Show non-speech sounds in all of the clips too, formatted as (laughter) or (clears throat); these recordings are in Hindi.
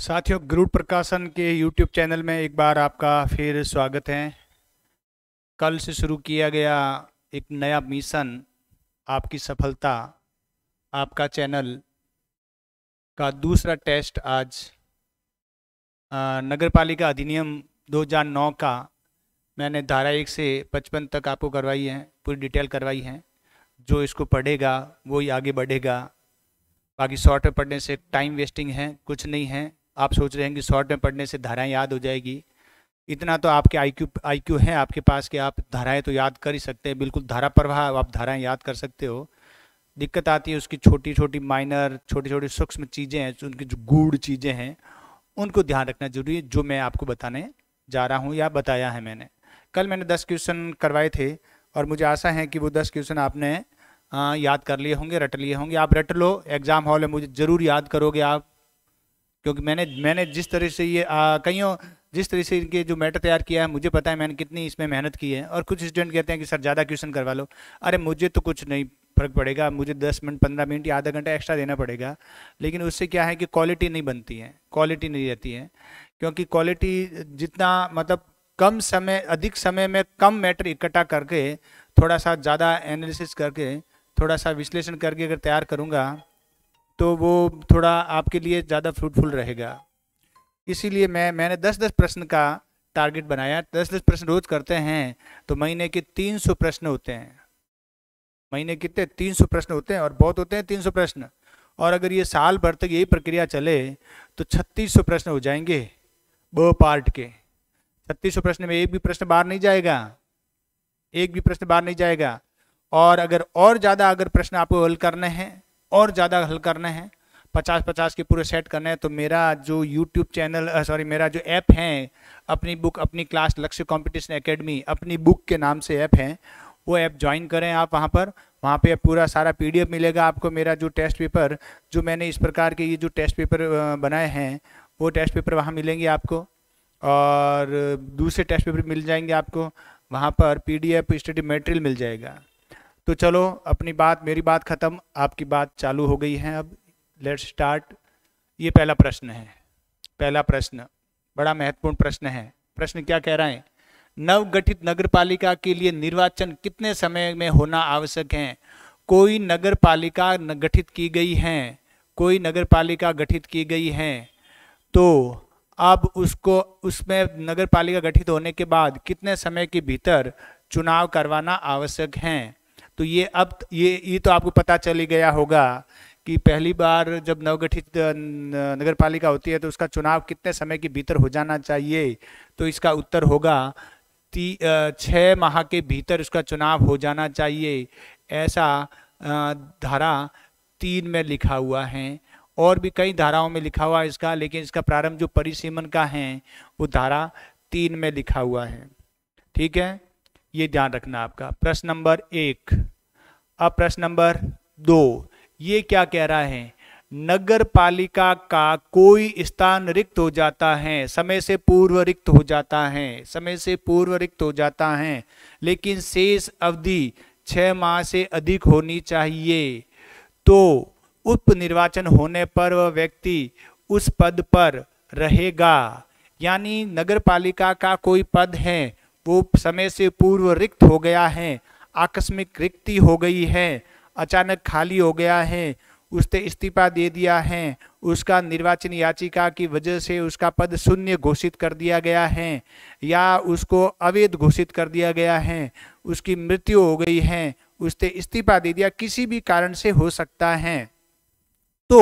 साथियों गुरु प्रकाशन के यूट्यूब चैनल में एक बार आपका फिर स्वागत है कल से शुरू किया गया एक नया मिशन आपकी सफलता आपका चैनल का दूसरा टेस्ट आज नगर पालिका अधिनियम 2009 का मैंने धारा एक से पचपन तक आपको करवाई है पूरी डिटेल करवाई है जो इसको पढ़ेगा वो ही आगे बढ़ेगा बाकी शॉर्ट में पढ़ने से टाइम वेस्टिंग है कुछ नहीं है आप सोच रहे हैं कि शॉर्ट में पढ़ने से धाराएं याद हो जाएगी इतना तो आपके आईक्यू आईक्यू है आपके पास कि आप धाराएं तो याद कर ही सकते हैं बिल्कुल धारा प्रवाह आप धाराएं याद कर सकते हो दिक्कत आती है उसकी छोटी छोटी माइनर छोटी छोटी सूक्ष्म चीज़ें हैं उनकी जो गूढ़ चीज़ें हैं उनको ध्यान रखना जरूरी है जो मैं आपको बताने जा रहा हूँ या बताया है मैंने कल मैंने दस क्वेश्चन करवाए थे और मुझे आशा है कि वो दस क्वेश्चन आपने याद कर लिए होंगे रट लिए होंगे आप रट लो एग्ज़ाम हॉल में मुझे ज़रूर याद करोगे आप क्योंकि मैंने मैंने जिस तरह से ये कईयों जिस तरह से इनके जो मैटर तैयार किया है मुझे पता है मैंने कितनी इसमें मेहनत की है और कुछ स्टूडेंट कहते हैं कि सर ज़्यादा क्वेश्चन करवा लो अरे मुझे तो कुछ नहीं फ़र्क पड़ेगा मुझे दस मिनट पंद्रह मिनट या आधा घंटा एक्स्ट्रा देना पड़ेगा लेकिन उससे क्या है कि क्वालिटी नहीं बनती है क्वालिटी नहीं रहती है क्योंकि क्वालिटी जितना मतलब कम समय अधिक समय में कम मैटर इकट्ठा करके थोड़ा सा ज़्यादा एनालिसिस करके थोड़ा सा विश्लेषण करके अगर तैयार करूँगा तो वो थोड़ा आपके लिए ज़्यादा फ्रूटफुल रहेगा इसीलिए मैं मैंने दस दस प्रश्न का टारगेट बनाया दस दस प्रश्न रोज करते हैं तो महीने के तीन सौ प्रश्न होते हैं महीने कितने तीन सौ प्रश्न होते हैं और बहुत होते हैं तीन सौ प्रश्न और अगर ये साल भर तक यही प्रक्रिया चले तो छत्तीस सौ प्रश्न हो जाएंगे ब पार्ट के छत्तीस सौ प्रश्न में एक भी प्रश्न बाहर नहीं जाएगा एक भी प्रश्न बाहर नहीं जाएगा और अगर और ज़्यादा अगर प्रश्न आपको हल करने हैं और ज़्यादा हल करना है पचास पचास के पूरे सेट करने हैं तो मेरा जो यूट्यूब चैनल सॉरी मेरा जो ऐप है अपनी बुक अपनी क्लास लक्ष्य कंपटीशन एकेडमी अपनी बुक के नाम से ऐप है वो ऐप ज्वाइन करें आप वहाँ पर वहाँ पे पूरा सारा पीडीएफ मिलेगा आपको मेरा जो टेस्ट पेपर जो मैंने इस प्रकार के ये जो टेस्ट पेपर बनाए हैं वो टेस्ट पेपर वहाँ मिलेंगे आपको और दूसरे टेस्ट पेपर मिल जाएंगे आपको वहाँ पर पीडीएफ स्टडी मटेरियल मिल जाएगा तो चलो अपनी बात मेरी बात ख़त्म आपकी बात चालू हो गई है अब लेट्स स्टार्ट ये पहला प्रश्न है पहला प्रश्न बड़ा महत्वपूर्ण प्रश्न है प्रश्न क्या कह रहा है नवगठित नगर पालिका के लिए निर्वाचन कितने समय में होना आवश्यक है कोई नगर पालिका गठित की गई है कोई नगर पालिका गठित की गई है तो अब उसको उसमें नगर पालिका गठित होने के बाद कितने समय के भीतर चुनाव करवाना आवश्यक है तो ये अब ये ये तो आपको पता चल गया होगा कि पहली बार जब नवगठित नगर पालिका होती है तो उसका चुनाव कितने समय के भीतर हो जाना चाहिए तो इसका उत्तर होगा ती छः माह के भीतर उसका चुनाव हो जाना चाहिए ऐसा धारा तीन में लिखा हुआ है और भी कई धाराओं में लिखा हुआ है इसका लेकिन इसका प्रारंभ जो परिसीमन का है वो धारा तीन में लिखा हुआ है ठीक है ये ध्यान रखना आपका प्रश्न नंबर एक अब प्रश्न नंबर दो ये क्या कह रहा है नगर पालिका का कोई स्थान रिक्त हो जाता है समय से पूर्व रिक्त हो जाता है समय से पूर्व रिक्त हो जाता है लेकिन शेष अवधि छः माह से अधिक होनी चाहिए तो उप निर्वाचन होने पर वह व्यक्ति उस पद पर रहेगा यानी नगर पालिका का कोई पद है वो समय से पूर्व रिक्त हो गया है आकस्मिक रिक्ति हो गई है अचानक खाली हो गया है उसने इस्तीफा दे दिया है उसका निर्वाचन याचिका की वजह से उसका पद शून्य घोषित कर दिया गया है या उसको अवैध घोषित कर दिया गया है उसकी मृत्यु हो गई है उसने इस्तीफा दे दिया किसी भी कारण से हो सकता है तो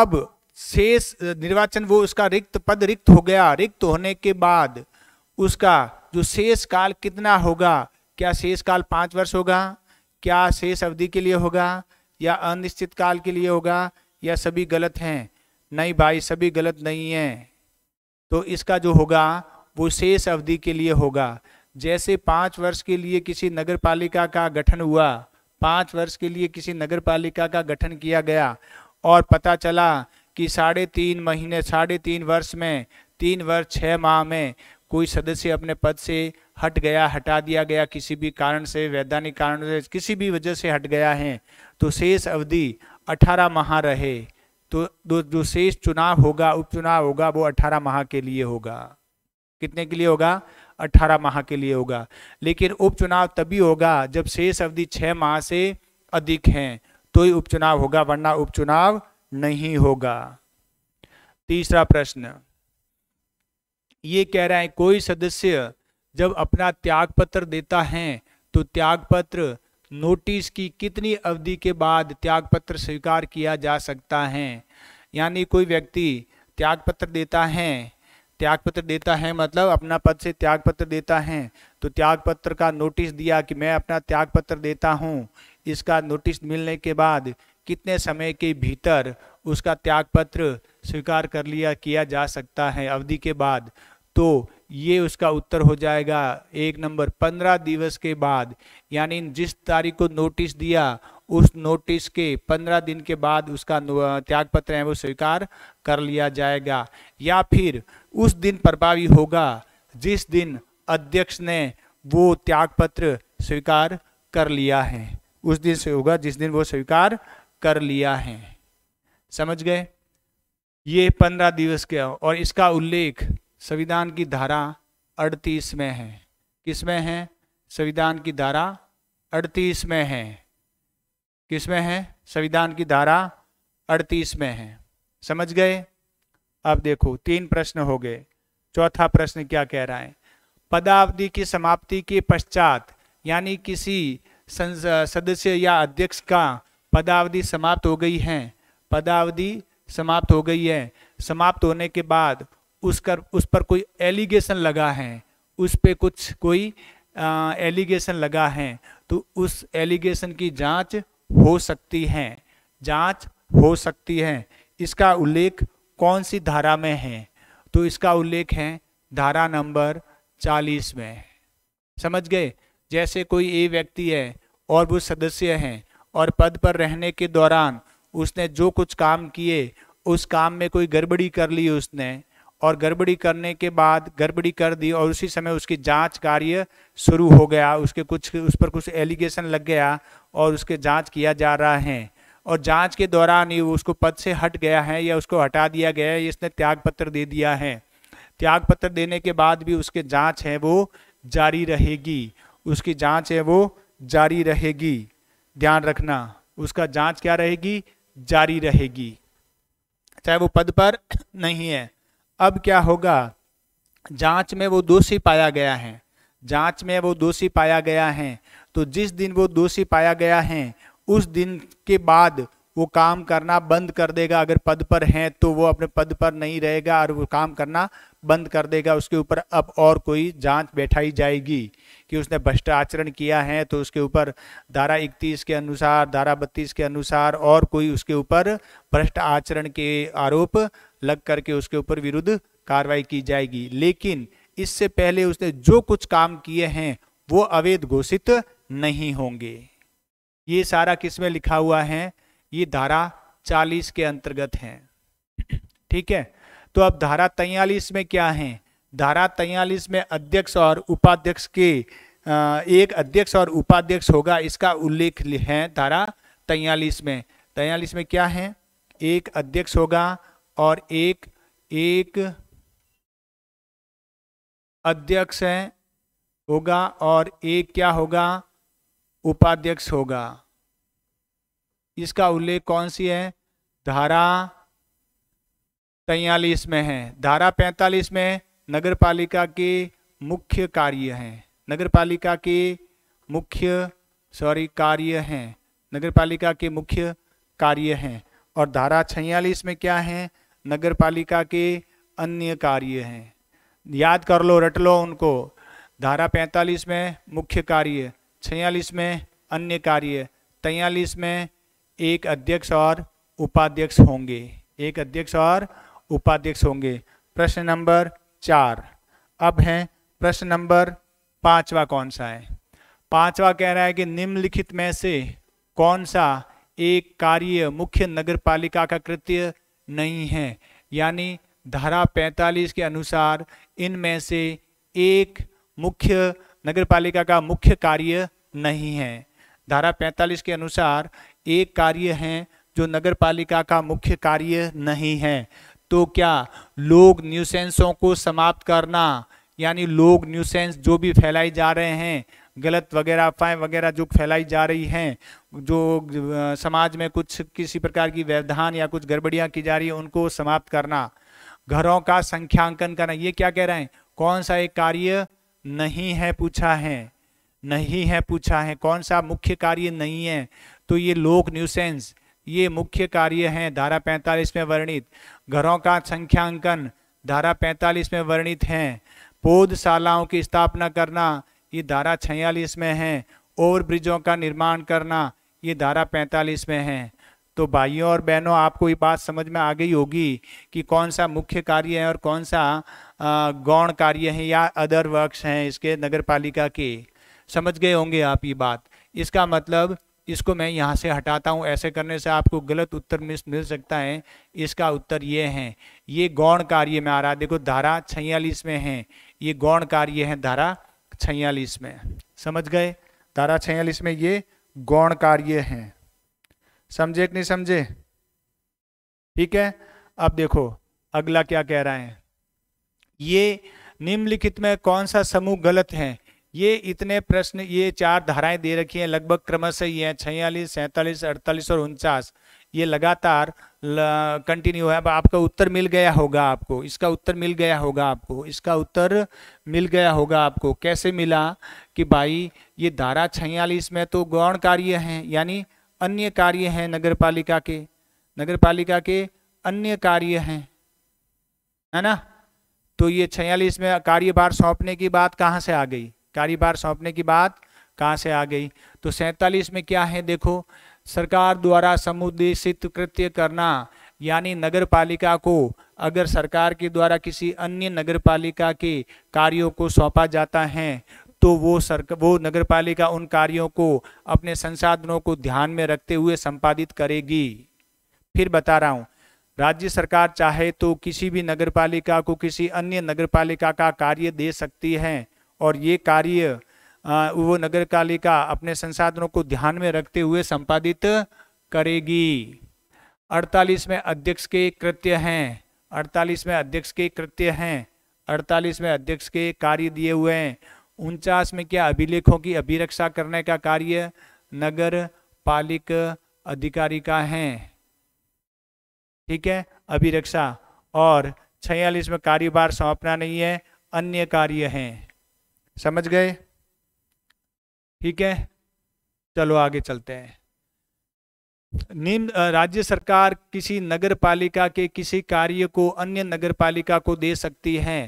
अब शेष निर्वाचन वो उसका रिक्त पद रिक्त हो गया रिक्त होने के बाद उसका जो शेष काल कितना होगा क्या शेष काल पाँच वर्ष होगा क्या शेष अवधि के लिए होगा या अनिश्चित काल के लिए होगा या सभी गलत हैं नहीं भाई सभी गलत नहीं हैं तो इसका जो होगा वो शेष अवधि के लिए होगा जैसे पाँच वर्ष के लिए किसी नगर पालिका का गठन हुआ पाँच वर्ष के लिए किसी नगर पालिका का गठन किया गया और पता चला कि साढ़े तीन महीने साढ़े तीन वर्ष में तीन वर्ष छः माह में कोई सदस्य अपने पद से हट गया हटा दिया गया किसी भी कारण से वैधानिक कारण से किसी भी वजह से हट गया है तो शेष अवधि 18 माह रहे तो जो तो जो शेष चुनाव होगा उपचुनाव होगा वो 18 माह के लिए होगा कितने के लिए होगा 18 माह के लिए होगा लेकिन उपचुनाव तभी होगा जब शेष अवधि छः माह से अधिक हैं तो ही उपचुनाव होगा वरना उपचुनाव नहीं होगा तीसरा प्रश्न ये कह रहा है कोई सदस्य जब अपना त्याग पत्र देता है तो त्याग पत्र नोटिस की कितनी अवधि के बाद त्याग पत्र स्वीकार किया जा सकता है यानी कोई व्यक्ति त्याग पत्र देता है त्याग पत्र देता है मतलब अपना पद से त्याग पत्र देता है तो त्याग पत्र का नोटिस दिया कि मैं अपना त्याग पत्र देता हूँ इसका नोटिस मिलने के बाद कितने समय के भीतर उसका त्याग पत्र स्वीकार कर लिया किया जा सकता है अवधि के बाद तो ये उसका उत्तर हो जाएगा एक नंबर पंद्रह दिवस के बाद यानी जिस तारीख को नोटिस दिया उस नोटिस के पंद्रह दिन के बाद उसका त्यागपत्र है वो स्वीकार कर लिया जाएगा या फिर उस दिन प्रभावी होगा जिस दिन अध्यक्ष ने वो त्यागपत्र स्वीकार कर लिया है उस दिन से होगा जिस दिन वो स्वीकार कर लिया है समझ गए ये पंद्रह दिवस के और इसका उल्लेख संविधान की धारा अड़तीस में है किसमें है संविधान की धारा अड़तीस में है किसमें है संविधान की धारा अड़तीस में है समझ गए अब देखो तीन प्रश्न हो गए चौथा प्रश्न क्या कह रहा है पदावधि की समाप्ति के पश्चात यानी किसी सदस्य या अध्यक्ष का पदावधि समाप्त हो गई है पदावधि समाप्त हो गई है समाप्त होने के बाद उसका उस पर कोई एलिगेशन लगा है उस पर कुछ कोई एलिगेशन लगा है तो उस एलिगेशन की जांच हो सकती है जांच हो सकती है इसका उल्लेख कौन सी धारा में है तो इसका उल्लेख है धारा नंबर चालीस में समझ गए जैसे कोई ए व्यक्ति है और वो सदस्य हैं और पद पर रहने के दौरान उसने जो कुछ काम किए उस काम में कोई गड़बड़ी कर ली उसने और गड़बड़ी करने के बाद गड़बड़ी कर दी और उसी समय उसकी जांच कार्य शुरू हो गया उसके कुछ उस पर कुछ एलिगेशन लग गया और उसके जांच किया जा रहा है और जांच के दौरान ही उसको पद से हट गया है या उसको हटा दिया गया है इसने त्यागपत्र दे दिया है त्यागपत्र देने के बाद भी उसके जाँच है वो जारी रहेगी उसकी जाँच है वो जारी रहेगी ध्यान रखना उसका जाँच क्या रहेगी जारी रहेगी चाहे वो पद पर (clears throat) नहीं है अब क्या होगा जांच में वो दोषी पाया गया है जांच में वो दोषी पाया गया है तो जिस दिन वो दोषी पाया गया है उस दिन के बाद वो काम करना बंद कर देगा अगर पद पर है तो वो अपने पद पर नहीं रहेगा और वो काम करना बंद कर देगा उसके ऊपर अब और कोई जांच बैठाई जाएगी कि उसने आचरण किया है तो उसके ऊपर धारा इकतीस के अनुसार धारा बत्तीस के अनुसार और कोई उसके ऊपर भ्रष्ट आचरण के आरोप लग करके उसके ऊपर विरुद्ध कार्रवाई की जाएगी लेकिन इससे पहले उसने जो कुछ काम किए हैं वो अवैध घोषित नहीं होंगे ये सारा किसमें लिखा हुआ है ये धारा 40 के अंतर्गत है ठीक है तो अब धारा तैयलीस में क्या है धारा तैयलीस में अध्यक्ष और उपाध्यक्ष के एक अध्यक्ष और उपाध्यक्ष होगा इसका उल्लेख है धारा तैयलीस में तैयलीस में क्या है एक अध्यक्ष होगा और एक एक अध्यक्ष है होगा और एक क्या होगा उपाध्यक्ष होगा इसका उल्लेख कौन सी है धारा तैयलीस में है धारा पैंतालीस में नगर पालिका के मुख्य कार्य हैं नगर पालिका के मुख्य सॉरी कार्य हैं नगर पालिका के मुख्य कार्य हैं और धारा छियालीस में क्या है नगर पालिका के अन्य कार्य हैं याद कर लो रट लो उनको धारा पैंतालीस में मुख्य कार्य छियालीस में अन्य कार्य तैयलीस में एक अध्यक्ष और उपाध्यक्ष होंगे एक अध्यक्ष और उपाध्यक्ष होंगे प्रश्न नंबर चार अब है प्रश्न नंबर पांचवा कौन सा है पांचवा कह रहा है कि निम्नलिखित में से कौन सा एक कार्य मुख्य पालिका का कृत्य नहीं है यानी धारा 45 के अनुसार इनमें से एक मुख्य नगर पालिका का मुख्य कार्य नहीं है धारा 45 के अनुसार एक कार्य है जो नगर पालिका का मुख्य कार्य नहीं है तो क्या लोग न्यूसेंसों को समाप्त करना यानी लोग न्यूसेंस जो भी फैलाई जा रहे हैं गलत वगैरह अफवाहें वगैरह जो फैलाई जा रही हैं जो समाज में कुछ किसी प्रकार की व्यवधान या कुछ गड़बड़ियाँ की जा रही हैं उनको समाप्त करना घरों का संख्यांकन करना ये क्या कह रहे हैं कौन सा एक कार्य नहीं है पूछा है नहीं है पूछा है कौन सा मुख्य कार्य नहीं है तो ये लोक न्यूसेंस ये मुख्य कार्य हैं धारा 45 में वर्णित घरों का संख्यांकन धारा 45 में वर्णित हैं पौधशालाओं की स्थापना करना ये धारा छियालीस में है ओवर ब्रिजों का निर्माण करना ये धारा 45 में है तो भाइयों और बहनों आपको ये बात समझ में आ गई होगी कि कौन सा मुख्य कार्य है और कौन सा गौण कार्य है या अदर वर्क्स हैं इसके नगर पालिका के समझ गए होंगे आप ये बात इसका मतलब इसको मैं यहाँ से हटाता हूँ ऐसे करने से आपको गलत उत्तर मिल सकता है इसका उत्तर ये है ये गौण कार्य में आ रहा है देखो धारा छियालीस में है ये गौण कार्य है धारा छियालीस में समझ गए धारा छियालीस में ये गौण कार्य है समझे कि नहीं समझे ठीक है अब देखो अगला क्या कह रहा है ये निम्नलिखित में कौन सा समूह गलत है ये इतने प्रश्न ये चार धाराएं दे रखी हैं लगभग क्रमशः ये हैं छियालीस सैंतालीस अड़तालीस और उनचास ये लगातार कंटिन्यू है अब आपका उत्तर मिल गया होगा आपको इसका उत्तर मिल गया होगा आपको इसका उत्तर मिल गया होगा आपको कैसे मिला कि भाई ये धारा छियालीस में तो गौण कार्य हैं यानी अन्य कार्य हैं नगर के नगर के अन्य कार्य हैं है ना तो ये छियालीस में कार्यभार सौंपने की बात कहाँ से आ गई चारी बार सौंपने की बात कहाँ से आ गई तो सैंतालीस में क्या है देखो सरकार द्वारा समुदेशित कृत्य करना यानी नगर पालिका को अगर सरकार के द्वारा किसी अन्य नगर पालिका के कार्यों को सौंपा जाता है तो वो सर वो नगर पालिका उन कार्यों को अपने संसाधनों को ध्यान में रखते हुए संपादित करेगी फिर बता रहा हूँ राज्य सरकार चाहे तो किसी भी नगर पालिका को किसी अन्य नगर पालिका का कार्य दे सकती है और ये कार्य वो नगर पालिका अपने संसाधनों को ध्यान में रखते हुए संपादित करेगी 48 में अध्यक्ष के कृत्य हैं 48 में अध्यक्ष के कृत्य हैं 48 में अध्यक्ष के कार्य दिए हुए हैं उनचास में क्या अभिलेखों की अभिरक्षा करने का कार्य नगर पालिक अधिकारी का है ठीक है अभिरक्षा और छियालीस में कार्यभार सौंपना नहीं है अन्य कार्य हैं समझ गए ठीक है चलो आगे चलते हैं निम्न राज्य सरकार किसी नगर पालिका के किसी कार्य को अन्य नगर पालिका को दे सकती है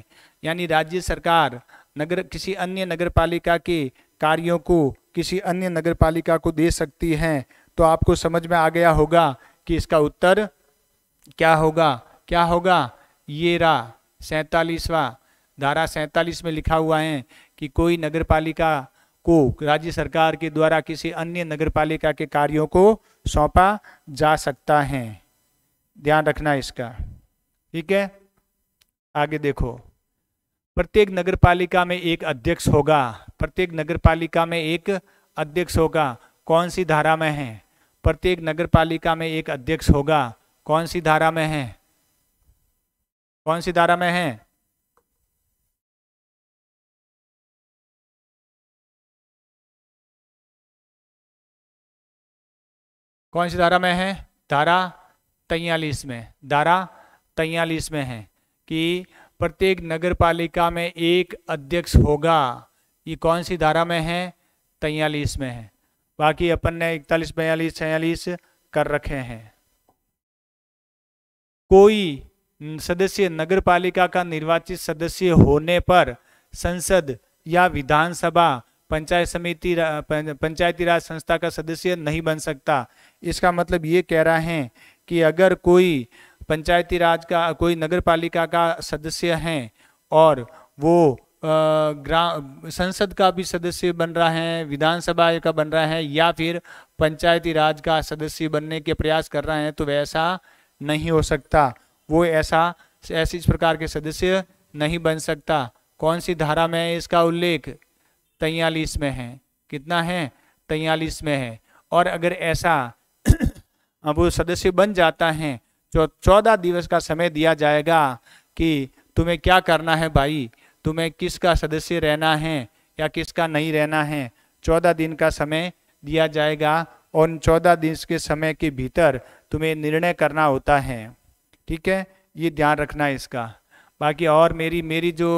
यानी राज्य सरकार नगर किसी अन्य नगर पालिका के कार्यों को किसी अन्य नगर पालिका को दे सकती है तो आपको समझ में आ गया होगा कि इसका उत्तर क्या होगा क्या होगा ये रा सैतालीसवा धारा सैतालीस में लिखा हुआ है कि कोई पालिका को राज्य सरकार के द्वारा किसी अन्य नगर पालिका के कार्यों को सौंपा जा सकता है ध्यान रखना इसका ठीक है आगे देखो प्रत्येक नगर पालिका में एक अध्यक्ष होगा प्रत्येक नगर पालिका में एक अध्यक्ष होगा कौन सी धारा में है प्रत्येक नगर पालिका में एक अध्यक्ष होगा कौन सी धारा में है कौन सी धारा में है कौन सी धारा में है धारा तैयलीस में धारा तैयलीस में है कि प्रत्येक नगर पालिका में एक अध्यक्ष होगा ये कौन सी धारा में है तैयलीस में है बाकी अपन ने इकतालीस बयालीस छियालीस कर रखे हैं कोई सदस्य नगर पालिका का निर्वाचित सदस्य होने पर संसद या विधानसभा पंचायत समिति पंचायती राज संस्था का सदस्य नहीं बन सकता इसका मतलब ये कह रहा है कि अगर कोई पंचायती राज का कोई नगर पालिका का सदस्य हैं और वो ग्राम संसद का भी सदस्य बन रहा है विधानसभा का बन रहा है या फिर पंचायती राज का सदस्य बनने के प्रयास कर रहे हैं तो वैसा नहीं हो सकता वो ऐसा ऐसी इस प्रकार के सदस्य नहीं बन सकता कौन सी धारा में इसका उल्लेख तैयलीस में है कितना है तैयलीस में है और अगर ऐसा (clears throat) अब वो सदस्य बन जाता है जो तो चौदह दिवस का समय दिया जाएगा कि तुम्हें क्या करना है भाई तुम्हें किसका सदस्य रहना है या किसका नहीं रहना है चौदह दिन का समय दिया जाएगा और उन चौदह दिन के समय के भीतर तुम्हें निर्णय करना होता है ठीक है ये ध्यान रखना इसका बाकी और मेरी मेरी जो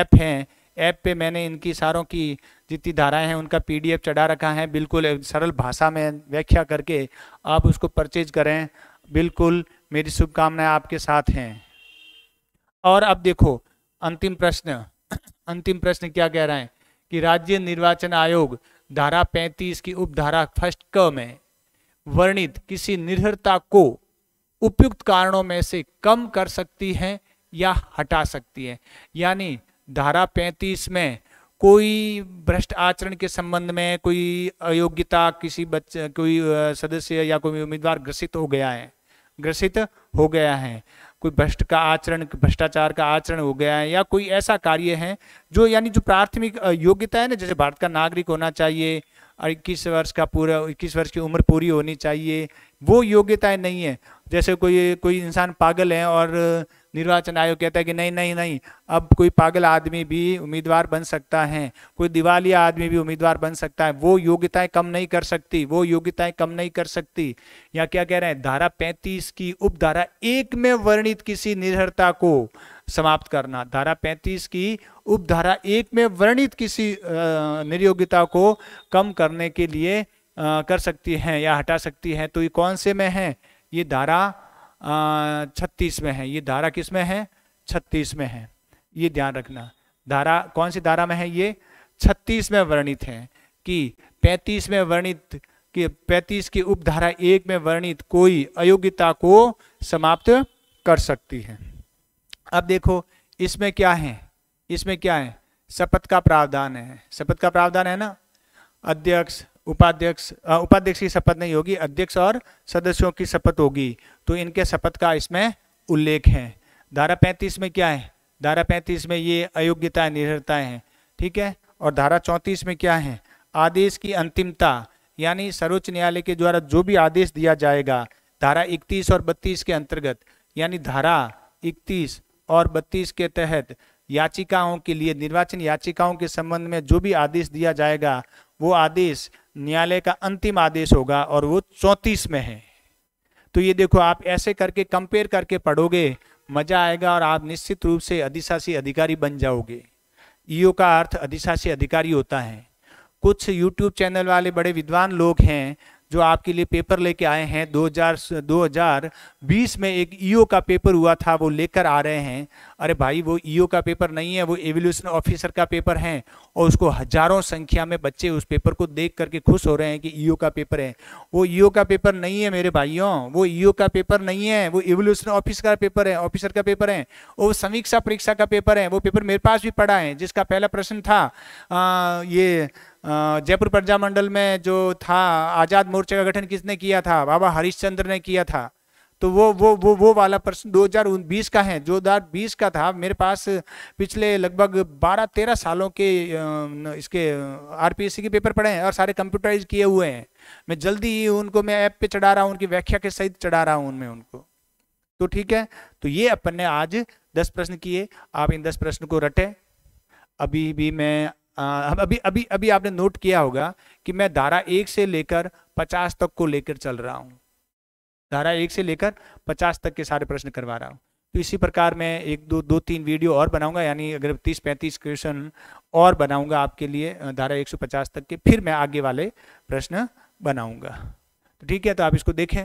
ऐप है ऐप पे मैंने इनकी सारों की जितनी धाराएं हैं उनका पीडीएफ चढ़ा रखा है बिल्कुल सरल भाषा में व्याख्या करके आप उसको परचेज करें बिल्कुल मेरी शुभकामनाएं आपके साथ हैं और अब देखो अंतिम प्रश्न अंतिम प्रश्न क्या कह रहा है कि राज्य निर्वाचन आयोग धारा 35 की उपधारा फर्स्ट क में वर्णित किसी निर्भरता को उपयुक्त कारणों में से कम कर सकती है या हटा सकती है यानी धारा 35 में कोई भ्रष्ट आचरण के संबंध में कोई अयोग्यता किसी बच्चे कोई सदस्य या कोई उम्मीदवार ग्रसित हो गया है ग्रसित हो गया है कोई भ्रष्ट का आचरण भ्रष्टाचार का आचरण हो गया है या कोई ऐसा कार्य है जो यानी जो प्राथमिक योग्यता है ना जैसे भारत का नागरिक होना चाहिए और इक्कीस वर्ष का पूरा इक्कीस वर्ष की उम्र पूरी होनी चाहिए वो योग्यताएं नहीं है जैसे कोई कोई इंसान पागल है और निर्वाचन आयोग कहता है कि नहीं नहीं नहीं अब कोई पागल आदमी भी उम्मीदवार बन सकता है कोई दिवालिया आदमी भी उम्मीदवार बन सकता है वो योग्यताएं कम नहीं कर सकती वो योग्यताएं कम नहीं कर सकती या क्या कह रहे हैं धारा पैंतीस की उपधारा एक में वर्णित किसी निर्भरता को समाप्त करना धारा 35 की उपधारा एक में वर्णित किसी निर्योग्यता को कम करने के लिए कर सकती है या हटा सकती है तो ये कौन से में है ये धारा छत्तीस में है ये धारा किस में है छत्तीस में है ये ध्यान रखना धारा कौन सी धारा में है ये छत्तीस में वर्णित है कि पैंतीस में वर्णित कि पैंतीस की उपधारा एक में वर्णित कोई अयोग्यता को समाप्त कर सकती है अब देखो इसमें क्या है इसमें क्या है शपथ का प्रावधान है शपथ का प्रावधान है ना अध्यक्ष उपाध्यक्ष उपाध्यक्ष की शपथ नहीं होगी अध्यक्ष और सदस्यों की शपथ होगी तो इनके शपथ का इसमें उल्लेख है धारा पैंतीस में क्या है धारा पैंतीस में ये अयोग्यता निर्भरताएँ हैं ठीक है और धारा चौंतीस में क्या है आदेश की अंतिमता यानी सर्वोच्च न्यायालय के द्वारा जो भी आदेश दिया जाएगा धारा इकतीस और बत्तीस के अंतर्गत यानी धारा इकतीस और बत्तीस के तहत याचिकाओं के लिए निर्वाचन याचिकाओं के संबंध में जो भी आदेश दिया जाएगा वो आदेश न्यायालय का अंतिम आदेश होगा और वो चौंतीस में है तो ये देखो आप ऐसे करके कंपेयर करके पढ़ोगे मजा आएगा और आप निश्चित रूप से अधिशासी अधिकारी बन जाओगे ईओ e का अर्थ अधिशासी अधिकारी होता है कुछ यूट्यूब चैनल वाले बड़े विद्वान लोग हैं जो आपके लिए पेपर लेके आए हैं 2000 2020 में एक ईओ e का पेपर हुआ था वो लेकर आ रहे हैं अरे भाई वो ईओ e का पेपर नहीं है वो एवोल्यूशन ऑफिसर का पेपर है और उसको हजारों संख्या में बच्चे उस पेपर को देख करके खुश हो रहे हैं कि ईओ e का पेपर है वो ईओ e का पेपर नहीं है मेरे भाइयों वो ईओ का पेपर नहीं है वो एवोल्यूशन ऑफिस का पेपर है ऑफिसर का पेपर है वो समीक्षा परीक्षा का पेपर है वो पेपर मेरे पास भी पड़ा है जिसका पहला प्रश्न था आ, ये जयपुर प्रजामंडल में जो था आज़ाद मोर्चा का गठन किसने किया था बाबा हरिश्चंद्र ने किया था तो वो वो वो वो वाला प्रश्न 2020 का है जो 2020 का था मेरे पास पिछले लगभग 12-13 सालों के इसके आरपीएससी के पेपर पड़े हैं और सारे कंप्यूटराइज किए हुए हैं मैं जल्दी ही उनको मैं ऐप पे चढ़ा रहा हूँ उनकी व्याख्या के सहित चढ़ा रहा हूँ उनमें उनको तो ठीक है तो ये अपन ने आज दस प्रश्न किए आप इन दस प्रश्न को रटें अभी भी मैं आ, अभी अभी अभी आपने नोट किया होगा कि मैं धारा एक से लेकर पचास तक को लेकर चल रहा हूँ धारा एक से लेकर पचास तक के सारे प्रश्न करवा रहा हूँ तो इसी प्रकार मैं एक दो दो तीन वीडियो और बनाऊंगा यानी अगर तीस पैंतीस क्वेश्चन और बनाऊंगा आपके लिए धारा 150 तक के फिर मैं आगे वाले प्रश्न बनाऊंगा तो ठीक है तो आप इसको देखें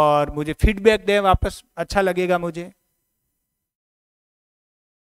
और मुझे फीडबैक दें वापस अच्छा लगेगा मुझे